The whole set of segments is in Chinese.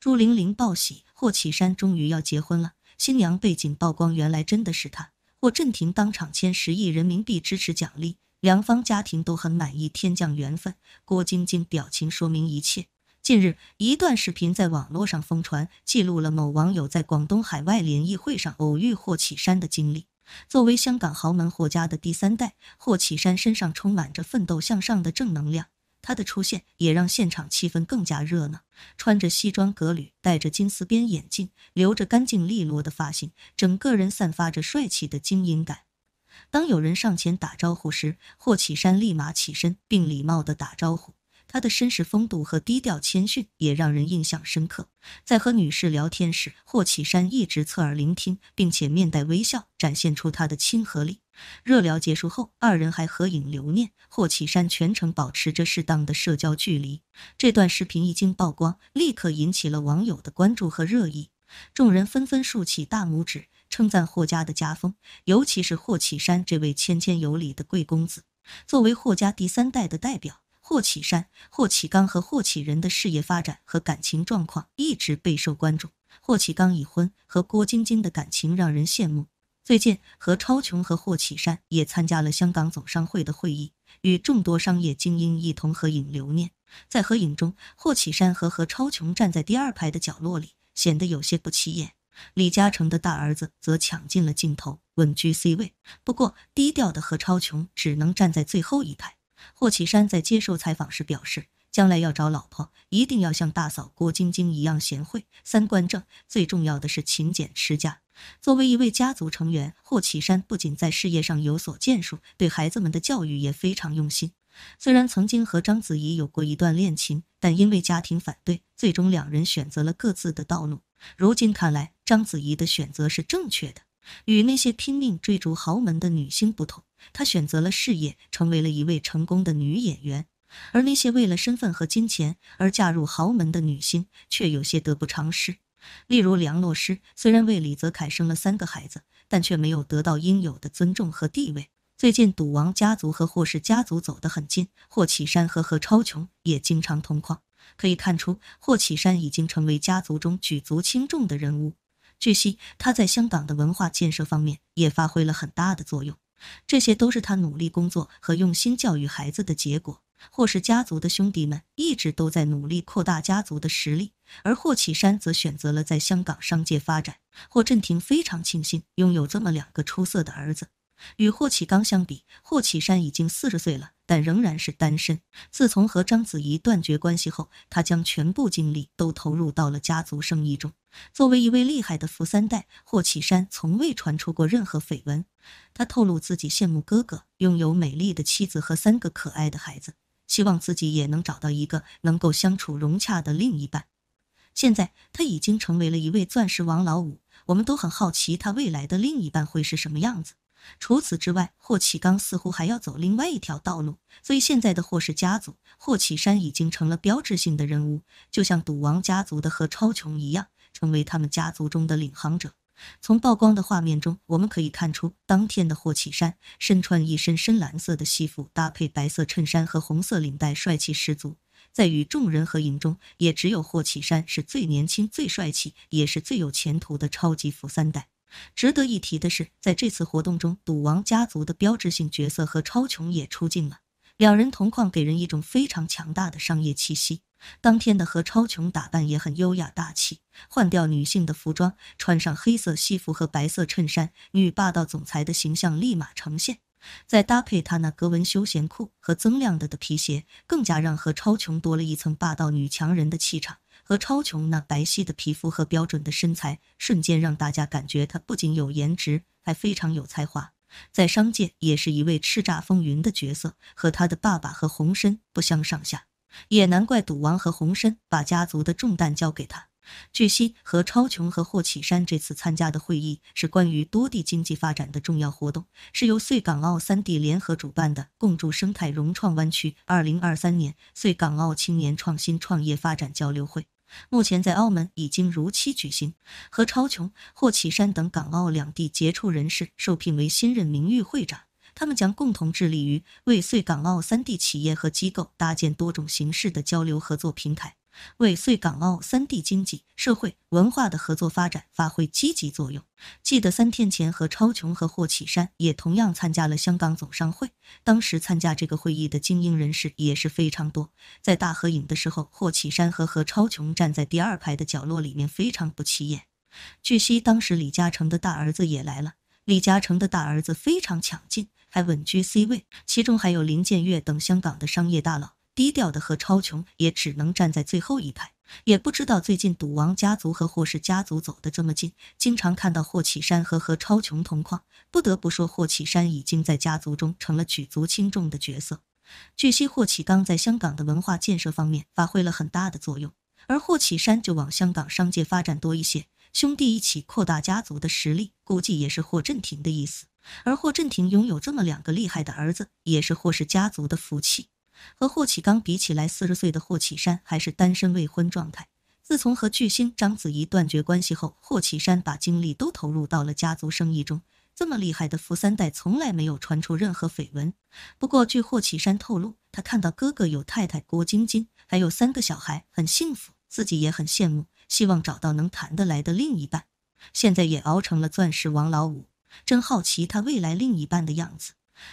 朱玲玲报喜，霍启山终于要结婚了，新娘背景曝光，原来真的是他。霍震霆当场签十亿人民币支持奖励，两方家庭都很满意，天降缘分。郭晶晶表情说明一切。近日，一段视频在网络上疯传，记录了某网友在广东海外联谊会上偶遇霍启山的经历。作为香港豪门霍家的第三代，霍启山身上充满着奋斗向上的正能量。他的出现也让现场气氛更加热闹。穿着西装革履，戴着金丝边眼镜，留着干净利落的发型，整个人散发着帅气的精英感。当有人上前打招呼时，霍启山立马起身并礼貌的打招呼。他的绅士风度和低调谦逊也让人印象深刻。在和女士聊天时，霍启山一直侧耳聆听，并且面带微笑，展现出他的亲和力。热聊结束后，二人还合影留念。霍启山全程保持着适当的社交距离。这段视频一经曝光，立刻引起了网友的关注和热议。众人纷纷竖起大拇指，称赞霍家的家风，尤其是霍启山这位谦谦有礼的贵公子。作为霍家第三代的代表。霍启山、霍启刚和霍启仁的事业发展和感情状况一直备受关注。霍启刚已婚，和郭晶晶的感情让人羡慕。最近，何超琼和霍启山也参加了香港总商会的会议，与众多商业精英一同合影留念。在合影中，霍启山和何超琼站在第二排的角落里，显得有些不起眼。李嘉诚的大儿子则抢进了镜头，稳居 C 位。不过，低调的何超琼只能站在最后一排。霍启山在接受采访时表示，将来要找老婆一定要像大嫂郭晶晶一样贤惠、三观正，最重要的是勤俭持家。作为一位家族成员，霍启山不仅在事业上有所建树，对孩子们的教育也非常用心。虽然曾经和章子怡有过一段恋情，但因为家庭反对，最终两人选择了各自的道路。如今看来，章子怡的选择是正确的。与那些拼命追逐豪门的女星不同，她选择了事业，成为了一位成功的女演员。而那些为了身份和金钱而嫁入豪门的女星，却有些得不偿失。例如梁洛施，虽然为李泽楷生了三个孩子，但却没有得到应有的尊重和地位。最近，赌王家族和霍氏家族走得很近，霍启山和何超琼也经常同框，可以看出霍启山已经成为家族中举足轻重的人物。据悉，他在香港的文化建设方面也发挥了很大的作用，这些都是他努力工作和用心教育孩子的结果。霍氏家族的兄弟们一直都在努力扩大家族的实力，而霍启山则选择了在香港商界发展。霍震霆非常庆幸拥有这么两个出色的儿子。与霍启刚相比，霍启山已经四十岁了，但仍然是单身。自从和章子怡断绝关系后，他将全部精力都投入到了家族生意中。作为一位厉害的富三代，霍启山从未传出过任何绯闻。他透露自己羡慕哥哥拥有美丽的妻子和三个可爱的孩子，希望自己也能找到一个能够相处融洽的另一半。现在他已经成为了一位钻石王老五，我们都很好奇他未来的另一半会是什么样子。除此之外，霍启刚似乎还要走另外一条道路，所以现在的霍氏家族，霍启山已经成了标志性的人物，就像赌王家族的何超琼一样，成为他们家族中的领航者。从曝光的画面中，我们可以看出，当天的霍启山身穿一身深蓝色的西服，搭配白色衬衫和红色领带，帅气十足。在与众人合影中，也只有霍启山是最年轻、最帅气，也是最有前途的超级富三代。值得一提的是，在这次活动中，赌王家族的标志性角色何超琼也出镜了。两人同框，给人一种非常强大的商业气息。当天的何超琼打扮也很优雅大气，换掉女性的服装，穿上黑色西服和白色衬衫，女霸道总裁的形象立马呈现。再搭配她那格纹休闲裤和锃亮的的皮鞋，更加让何超琼多了一层霸道女强人的气场。何超琼那白皙的皮肤和标准的身材，瞬间让大家感觉她不仅有颜值，还非常有才华，在商界也是一位叱咤风云的角色，和他的爸爸和洪深不相上下。也难怪赌王和洪深把家族的重担交给他。据悉，何超琼和霍启山这次参加的会议是关于多地经济发展的重要活动，是由穗港澳三地联合主办的“共筑生态融创湾区 ——2023 年穗港澳青年创新创业发展交流会”。目前在澳门已经如期举行，何超琼、霍启山等港澳两地杰出人士受聘为新任名誉会长，他们将共同致力于为穗港澳三地企业和机构搭建多种形式的交流合作平台。为穗港澳三地经济社会文化的合作发展发挥积极作用。记得三天前，何超琼和霍启山也同样参加了香港总商会。当时参加这个会议的精英人士也是非常多。在大合影的时候，霍启山和何超琼站在第二排的角落里面，非常不起眼。据悉，当时李嘉诚的大儿子也来了。李嘉诚的大儿子非常抢镜，还稳居 C 位。其中还有林建岳等香港的商业大佬。低调的何超琼也只能站在最后一排，也不知道最近赌王家族和霍氏家族走的这么近，经常看到霍启山和何超琼同框，不得不说霍启山已经在家族中成了举足轻重的角色。据悉，霍启刚在香港的文化建设方面发挥了很大的作用，而霍启山就往香港商界发展多一些，兄弟一起扩大家族的实力，估计也是霍震霆的意思。而霍震霆拥有这么两个厉害的儿子，也是霍氏家族的福气。和霍启刚比起来，四十岁的霍启山还是单身未婚状态。自从和巨星章子怡断绝关系后，霍启山把精力都投入到了家族生意中。这么厉害的富三代，从来没有传出任何绯闻。不过，据霍启山透露，他看到哥哥有太太郭晶晶，还有三个小孩，很幸福，自己也很羡慕，希望找到能谈得来的另一半。现在也熬成了钻石王老五，真好奇他未来另一半的样子。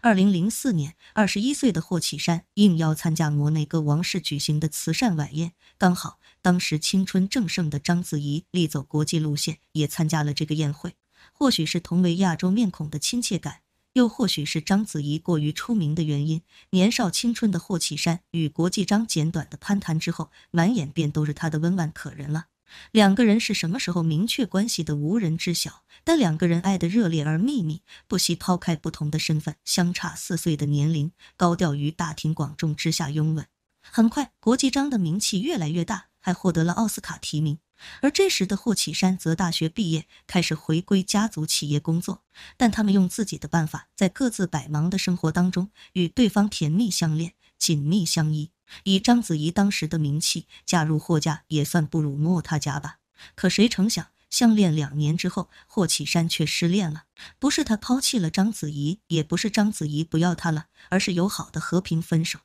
二零零四年，二十一岁的霍启山应邀参加摩内哥王室举行的慈善晚宴。刚好，当时青春正盛的章子怡力走国际路线，也参加了这个宴会。或许是同为亚洲面孔的亲切感，又或许是章子怡过于出名的原因，年少青春的霍启山与国际章简短的攀谈之后，满眼便都是她的温婉可人了。两个人是什么时候明确关系的，无人知晓。但两个人爱得热烈而秘密，不惜抛开不同的身份，相差四岁的年龄，高调于大庭广众之下拥吻。很快，国际章的名气越来越大，还获得了奥斯卡提名。而这时的霍启山则大学毕业，开始回归家族企业工作。但他们用自己的办法，在各自百忙的生活当中，与对方甜蜜相恋，紧密相依。以章子怡当时的名气，嫁入霍家也算不辱没她家吧。可谁成想，相恋两年之后，霍启山却失恋了。不是他抛弃了章子怡，也不是章子怡不要他了，而是友好的和平分手。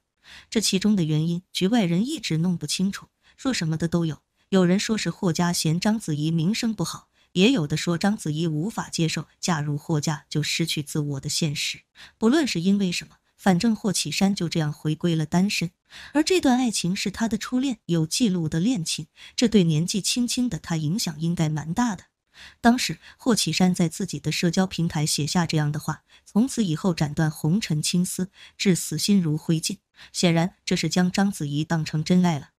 这其中的原因，局外人一直弄不清楚。说什么的都有，有人说是霍家嫌章子怡名声不好，也有的说章子怡无法接受嫁入霍家就失去自我的现实。不论是因为什么。反正霍启山就这样回归了单身，而这段爱情是他的初恋，有记录的恋情，这对年纪轻轻的他影响应该蛮大的。当时霍启山在自己的社交平台写下这样的话：从此以后斩断红尘青丝，至死心如灰烬。显然这是将章子怡当成真爱了。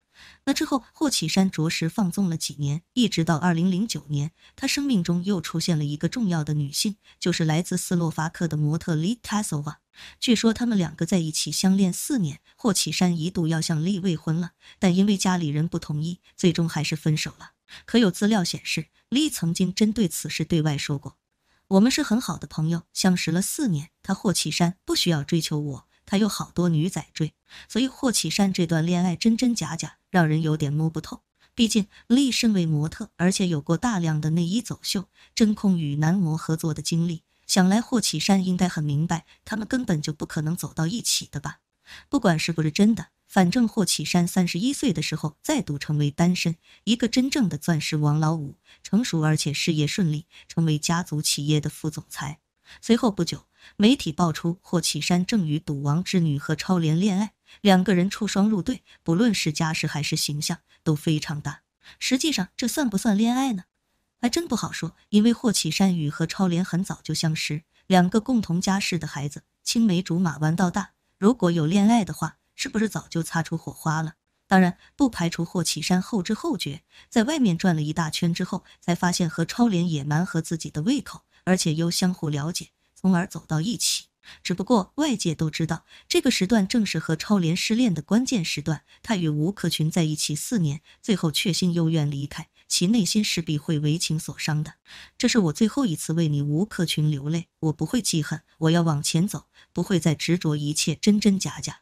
那之后，霍启山着实放纵了几年，一直到二零零九年，他生命中又出现了一个重要的女性，就是来自斯洛伐克的模特 Lee 瓦。a s o v a 据说他们两个在一起相恋四年，霍启山一度要向 Lee 未婚了，但因为家里人不同意，最终还是分手了。可有资料显示，Lee 曾经针对此事对外说过：“我们是很好的朋友，相识了四年，他霍启山不需要追求我，他有好多女仔追。”所以霍启山这段恋爱真真假假。让人有点摸不透。毕竟丽身为模特，而且有过大量的内衣走秀、真空与男模合作的经历，想来霍启山应该很明白，他们根本就不可能走到一起的吧？不管是不是真的，反正霍启山三十一岁的时候再度成为单身，一个真正的钻石王老五，成熟而且事业顺利，成为家族企业的副总裁。随后不久，媒体爆出霍启山正与赌王之女何超莲恋爱。两个人出双入对，不论是家世还是形象都非常搭。实际上，这算不算恋爱呢？还真不好说，因为霍启山与何超莲很早就相识，两个共同家世的孩子，青梅竹马玩到大。如果有恋爱的话，是不是早就擦出火花了？当然，不排除霍启山后知后觉，在外面转了一大圈之后，才发现何超莲也蛮合自己的胃口，而且又相互了解，从而走到一起。只不过外界都知道，这个时段正是和超莲失恋的关键时段。他与吴克群在一起四年，最后确信幽怨离开，其内心势必会为情所伤的。这是我最后一次为你，吴克群流泪。我不会记恨，我要往前走，不会再执着一切真真假假。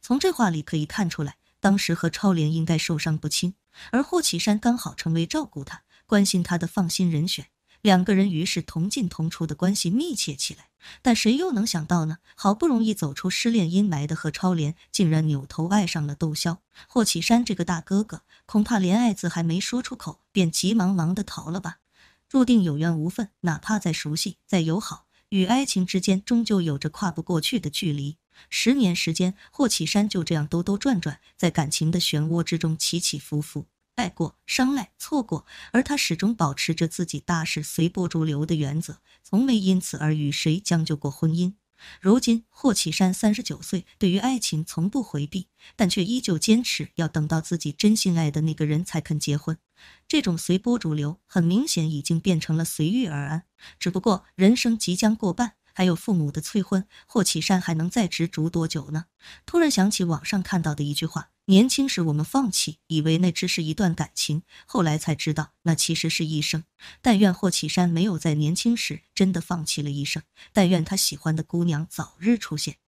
从这话里可以看出来，当时和超莲应该受伤不轻，而霍启山刚好成为照顾他、关心他的放心人选。两个人于是同进同出的关系密切起来，但谁又能想到呢？好不容易走出失恋阴霾的何超莲，竟然扭头爱上了窦骁、霍启山这个大哥哥，恐怕连“爱”字还没说出口，便急忙忙的逃了吧。注定有缘无分，哪怕再熟悉、再友好，与爱情之间终究有着跨不过去的距离。十年时间，霍启山就这样兜兜转转，在感情的漩涡之中起起伏伏。爱过、伤害、错过，而他始终保持着自己大事随波逐流的原则，从没因此而与谁将就过婚姻。如今霍启山三十九岁，对于爱情从不回避，但却依旧坚持要等到自己真心爱的那个人才肯结婚。这种随波逐流，很明显已经变成了随遇而安。只不过人生即将过半。还有父母的催婚，霍启山还能再执着多久呢？突然想起网上看到的一句话：年轻时我们放弃，以为那只是一段感情，后来才知道那其实是一生。但愿霍启山没有在年轻时真的放弃了一生，但愿他喜欢的姑娘早日出现。